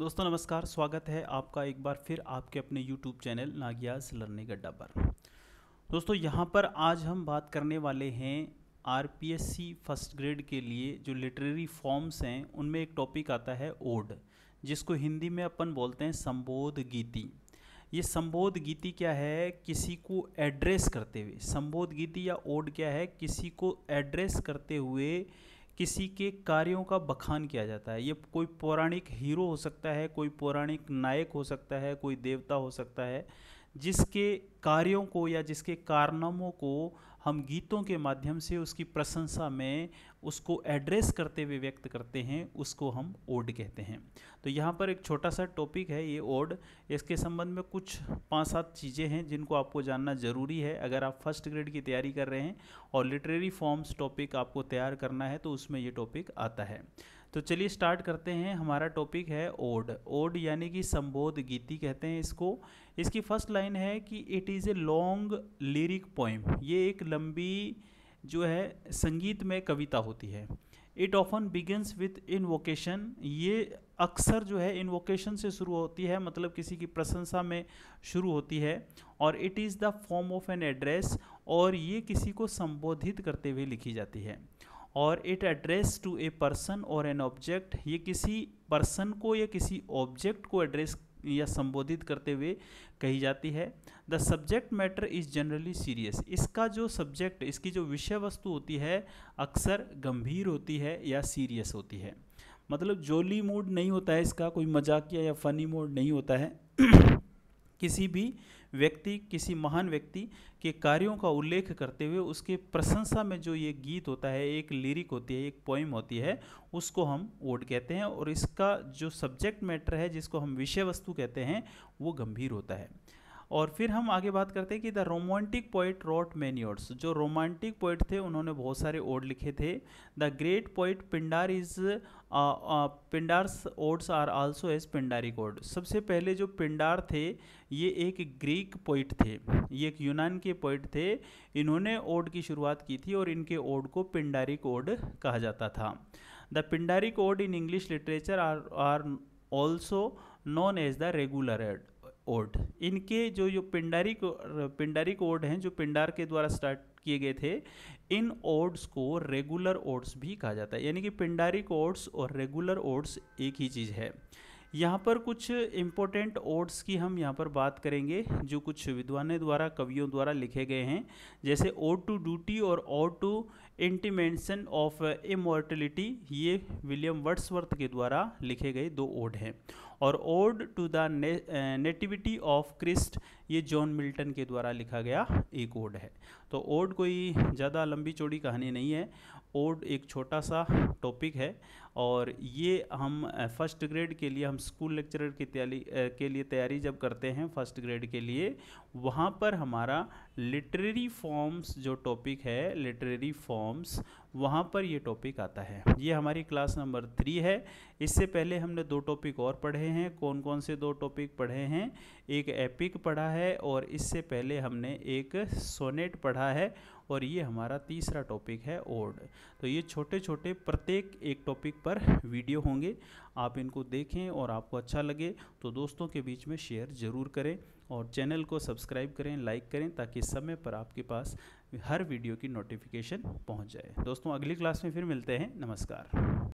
दोस्तों नमस्कार स्वागत है आपका एक बार फिर आपके अपने यूट्यूब चैनल नागियाज लर्निंग अड्डा पर दोस्तों यहाँ पर आज हम बात करने वाले हैं आर फर्स्ट ग्रेड के लिए जो लिटरेरी फॉर्म्स हैं उनमें एक टॉपिक आता है ओड जिसको हिंदी में अपन बोलते हैं संबोध गीति ये संबोध गीति क्या है किसी को एड्रेस करते हुए संबोध गीति या ओड क्या है किसी को एड्रेस करते हुए किसी के कार्यों का बखान किया जाता है ये कोई पौराणिक हीरो हो सकता है कोई पौराणिक नायक हो सकता है कोई देवता हो सकता है जिसके कार्यों को या जिसके कारनामों को हम गीतों के माध्यम से उसकी प्रशंसा में उसको एड्रेस करते हुए व्यक्त करते हैं उसको हम ओड कहते हैं तो यहाँ पर एक छोटा सा टॉपिक है ये ओड इसके संबंध में कुछ पांच सात चीज़ें हैं जिनको आपको जानना ज़रूरी है अगर आप फर्स्ट ग्रेड की तैयारी कर रहे हैं और लिटरेरी फॉर्म्स टॉपिक आपको तैयार करना है तो उसमें ये टॉपिक आता है तो चलिए स्टार्ट करते हैं हमारा टॉपिक है ओड ओड यानी कि संबोध गीति कहते हैं इसको इसकी फर्स्ट लाइन है कि it is a long lyric poem ये एक लंबी जो है संगीत में कविता होती है it often begins with invocation ये अक्सर जो है इन्वोकेशन से शुरू होती है मतलब किसी की प्रशंसा में शुरू होती है और it is the form of an address और ये किसी को संबोधित करते हुए लिखी जाती है और it address to a person और एन ऑब्जेक्ट ये किसी पर्सन को या किसी ऑब्जेक्ट को एड्रेस या संबोधित करते हुए कही जाती है the subject matter is generally serious इसका जो सब्जेक्ट इसकी जो विषय वस्तु होती है अक्सर गंभीर होती है या सीरियस होती है मतलब जोली मूड नहीं होता है इसका कोई मजाकिया या फ़नी मूड नहीं होता है किसी भी व्यक्ति किसी महान व्यक्ति के कार्यों का उल्लेख करते हुए उसके प्रशंसा में जो ये गीत होता है एक लिरिक होती है एक पोइम होती है उसको हम ओड कहते हैं और इसका जो सब्जेक्ट मैटर है जिसको हम विषय वस्तु कहते हैं वो गंभीर होता है और फिर हम आगे बात करते हैं कि the romantic poet wrote odes जो रोमांटिक पोइट थे उन्होंने बहुत सारे ओड लिखे थे the great poet Pindar is Pindar's odes are also as Pindaric ode सबसे पहले जो पिंडार थे ये एक ग्रीक पोइट थे ये एक यूनान के पोइट थे इन्होंने ओड की शुरुआत की थी और इनके ओड को पिंडारिक ओड कहा जाता था the Pindaric ode in English literature are are also known as the regular ode ode इनके जो जो पिंडारी पिंडारिक ओड हैं जो पिंडार के द्वारा स्टार्ट किए गए थे इन ओड्स को रेगुलर ओड्स भी कहा जाता है यानी कि पिंडारिक ओड्स और रेगुलर ओड्स एक ही चीज़ है यहाँ पर कुछ इम्पोर्टेंट ओड्स की हम यहाँ पर बात करेंगे जो कुछ विद्वानों द्वारा कवियों द्वारा लिखे गए हैं जैसे ओड टू ड्यूटी और ode to intimation of immortality ये विलियम वर्ड्सवर्थ के द्वारा लिखे गए दो ओड हैं और ode to the nativity of Christ ये जॉन मिल्टन के द्वारा लिखा गया एक ओड है तो ओड कोई ज़्यादा लंबी चौड़ी कहानी नहीं है ओड एक छोटा सा टॉपिक है और ये हम फर्स्ट eh, ग्रेड के लिए हम स्कूल लेक्चरर की तैयारी eh, के लिए तैयारी जब करते हैं फर्स्ट ग्रेड के लिए वहाँ पर हमारा लिटरेरी फॉर्म्स जो टॉपिक है लिटरेरी फॉर्म्स वहाँ पर ये टॉपिक आता है ये हमारी क्लास नंबर थ्री है इससे पहले हमने दो टॉपिक और पढ़े हैं कौन कौन से दो टॉपिक पढ़े हैं एक एपिक पढ़ा है और इससे पहले हमने एक सोनेट पढ़ा है और ये हमारा तीसरा टॉपिक है ओड तो ये छोटे छोटे प्रत्येक एक टॉपिक पर वीडियो होंगे आप इनको देखें और आपको अच्छा लगे तो दोस्तों के बीच में शेयर ज़रूर करें और चैनल को सब्सक्राइब करें लाइक करें ताकि समय पर आपके पास हर वीडियो की नोटिफिकेशन पहुंच जाए दोस्तों अगली क्लास में फिर मिलते हैं नमस्कार